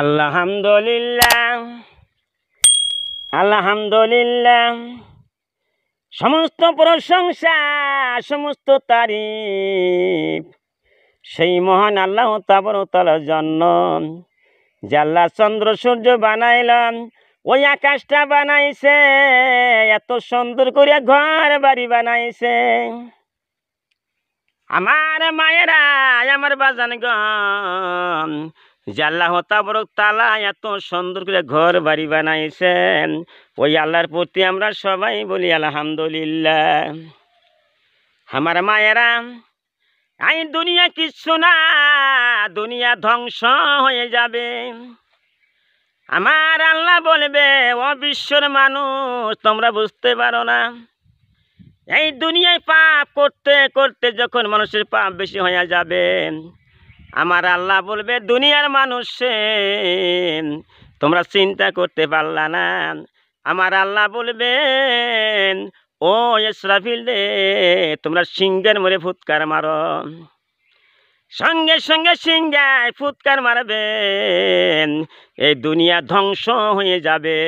আল্লাহামদুলিল্লাহ আল্লাহামদুলিল্লাহ সমস্ত প্রশংসা সমস্ত তারিফ সেই মহান আল্লাহ তাবর জন্য জন্ম জাল্লা চন্দ্র সূর্য বানাইলাম ওই আকাশটা বানাইছে এত সুন্দর করে ঘর বাড়ি বানাইছে আমার মায়েরা আমার বাজান গন যে আল্লাহ তালা এত সুন্দর করে ঘর বাড়ি বানাইছেন ওই আল্লাহর প্রতি আমরা সবাই বলি আলহামদুলিল্লাহ আমার মায়েরা আই দুনিয়া কিচ্ছু না দুনিয়া ধ্বংস হয়ে যাবে আমার আল্লাহ বলবে ও বিশ্বর মানুষ তোমরা বুঝতে পারো না এই দুনিয়ায় পাপ করতে করতে যখন মানুষের পাপ বেশি হয়ে যাবে আমার আল্লাহ বলবে দুনিয়ার মানুষ তোমরা চিন্তা করতে পারলা না আমার আল্লাহ বলবেন ও ইসরাফিল রে তোমরা সিংহের মরে ফুৎকার মারো সঙ্গে সঙ্গে সিংহায় ফুৎকার মারবে এই দুনিয়া ধ্বংস হয়ে যাবে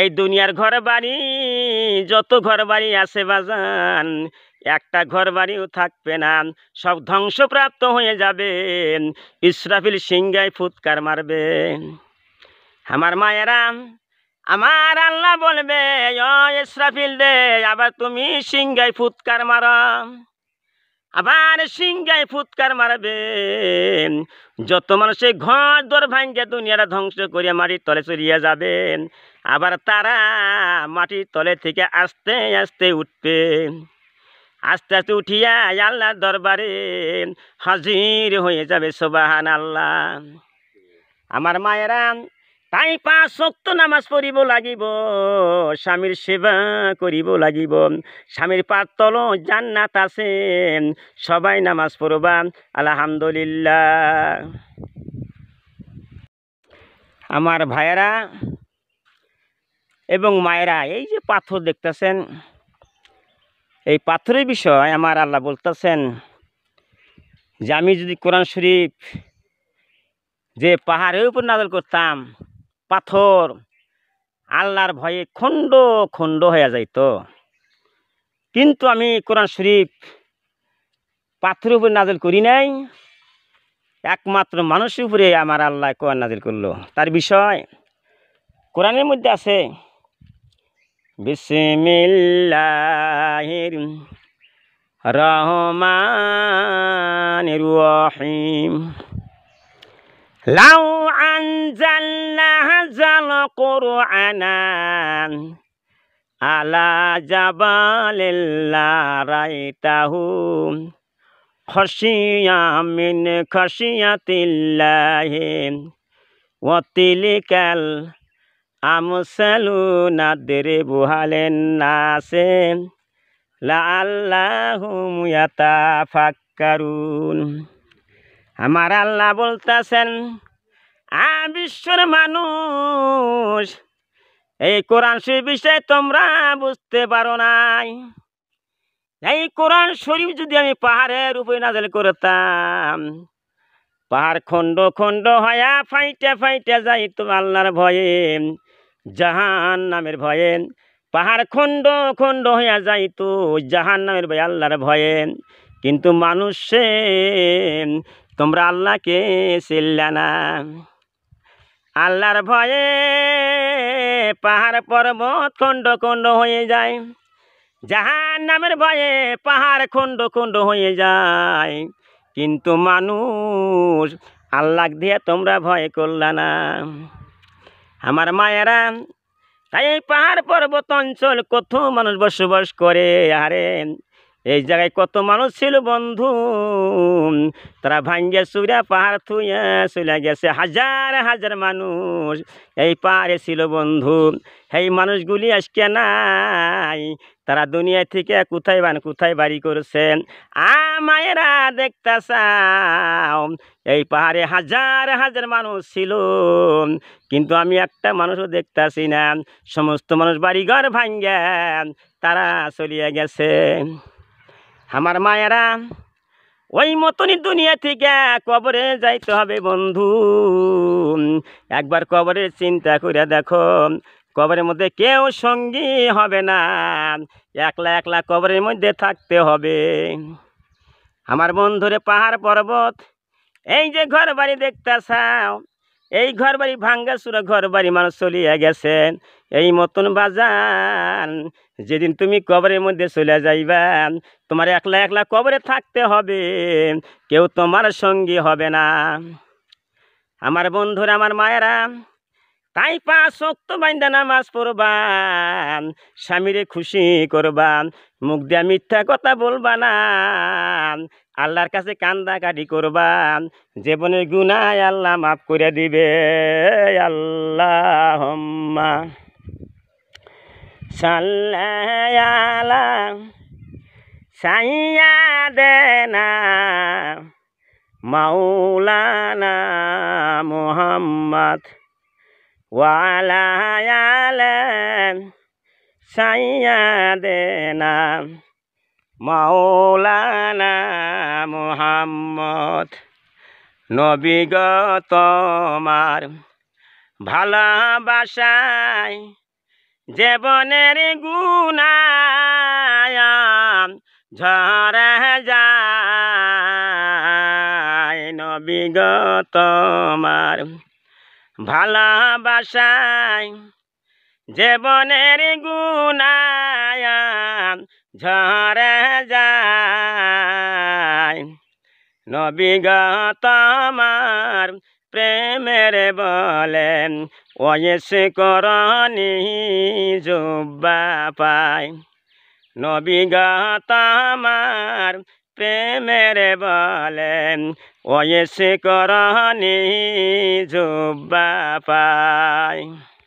এই দুনিয়ার ঘর বাড়ি যত ঘর বাড়ি আছে বাজান একটা ঘর বাড়িও থাকবে না সব ধ্বংসপ্রাপ্ত হয়ে যাবে ইসরাফিল সিংহায় ফুৎকার মারবে আমার মায়েরা আমার আল্লাহ বলবে ইসরাফিল দে আবার তুমি সিংহায় ফুৎকার মার আবার সিংহায় ফুৎকার মারবে যত মানুষের ঘর দর ভাঙ্গে দুনিয়াটা ধ্বংস করিয়া মাটির তলে চলিয়া যাবে আবার তারা মাটির তলে থেকে আস্তে আস্তে উঠবে আস্তে আস্তে উঠিয়া আল্লাহর দরবারে হাজির হয়ে যাবে সোবাহান আল্লাহ আমার মায়েরা তাই পাঁচ শক্ত নামাজ পড়িব লাগিব স্বামীর সেবা করিব লাগিব স্বামীর তল জান্নাত আছে সবাই নামাজ পড়বা আলহামদুলিল্লাহ আমার ভাইয়েরা এবং মায়েরা এই যে পাথর দেখতেছেন এই পাথরের বিষয় আমার আল্লাহ বলতেছেন যে আমি যদি কোরআন শরীফ যে পাহাড়ের উপর নাজল করতাম পাথর আল্লাহর ভয়ে খণ্ড খণ্ড হয়ে যাইত কিন্তু আমি কোরআন শরীফ পাথরের উপর নাজল করি নাই একমাত্র মানুষের উপরে আমার আল্লাহ কোরআন নাজিল করলো তার বিষয় কোরআনের মধ্যে আছে বিসমিল্লাহির রহমানির রহিম লাউ আনজালনা হাযাল কুরআনান আলা জাবালিল রাইতাহু খসিয়া মিন খসিয়াতিল্লাহি ওয়া তিলকাল আমসালুনা দেরে বুহালেন নাসে লাল্লাহুম ইয়াতাফাক্কারুন আমার আল্লাহ বলতেছেন আ বিশ্বর মানুষ এই কোরআন শরীফ বিষয়ে তোমরা বুঝতে পারো নাই এই কোরআন শরীফ যদি আমি পাহাড়ের উপরে নাজেল করতাম পাহাড় খণ্ড খণ্ড হয়া ফাইটে ফাইটে যাই তো আল্লাহর ভয়ে জাহান নামের ভয়ে পাহাড় খণ্ড খণ্ড হইয়া যাইতো জাহান নামের ভয়ে আল্লাহর ভয়ে কিন্তু মানুষে তোমরা আল্লাহকে চিল্লা না আল্লাহর ভয়ে পাহাড় পর্বত খণ্ড খণ্ড হয়ে যায় জাহান নামের ভয়ে পাহাড় খণ্ড খণ্ড হয়ে যায় কিন্তু মানুষ আল্লাহ দিয়ে তোমরা ভয় করলা না আমার মায়েরা তাই এই পাহাড় পর্বত অঞ্চল কত মানুষ বসবাস করে আরে এই জায়গায় কত মানুষ ছিল বন্ধু তারা ভাঙ্গে সুরা পাহাড় থুয়ে চলে গেছে হাজার হাজার মানুষ এই পাহাড়ে ছিল বন্ধু এই মানুষগুলি আজকে নাই তারা দুনিয়া থেকে কোথায় বান কোথায় বাড়ি করেছে আমায়েরা দেখতে চাও এই পাহাড়ে হাজার হাজার মানুষ ছিল কিন্তু আমি একটা মানুষও দেখতেছি না সমস্ত মানুষ বাড়িঘর ভাঙ্গে তারা চলিয়া গেছে আমার মায়েরা ওই মতনই দুনিয়া থেকে কবরে যাইতে হবে বন্ধু একবার কবরের চিন্তা করে দেখো কবরের মধ্যে কেউ সঙ্গী হবে না একলা একলা কবরের মধ্যে থাকতে হবে আমার বন্ধুরে পাহাড় পর্বত এই যে ঘর বাড়ি চাও এই ঘর বাড়ি ভাঙ্গা সুরা ঘর বাড়ি মানুষ চলিয়া গেছেন এই মতন বাজান যেদিন তুমি কবরের মধ্যে চলে যাইবা তোমার একলা একলা কবরে থাকতে হবে কেউ তোমার সঙ্গী হবে না আমার বন্ধুরা আমার মায়েরা তাই পা শক্ত বাইন্দা নামাজ পড়বান স্বামীরে খুশি করবান মুখ দিয়া মিথ্যা কথা বলবা না আল্লাহর কাছে কান্দাকাটি করবা জীবনের গুনায় আল্লাহ মাফ করে দিবে আল্লাহ সাল্লাহ সাইয়া দেনা মাওলানা মোহাম্মদ ওয়ালায়ালেন সাইয়া দেনা মাওলানা মোহাম্মদ নবীগত তোমার ভালোবাসায় জীবনের গুণায়াম ঝরে যায় নবীগত তোমার ভালোবাসায় জীবনের গুনা ঝরে যায় নবীগত আমার প্রেমের বলে ওয়েস করি জুব্বা পায় নবীগত আমার প্রেমের বলে ওয়েস করি জুব্বা পায়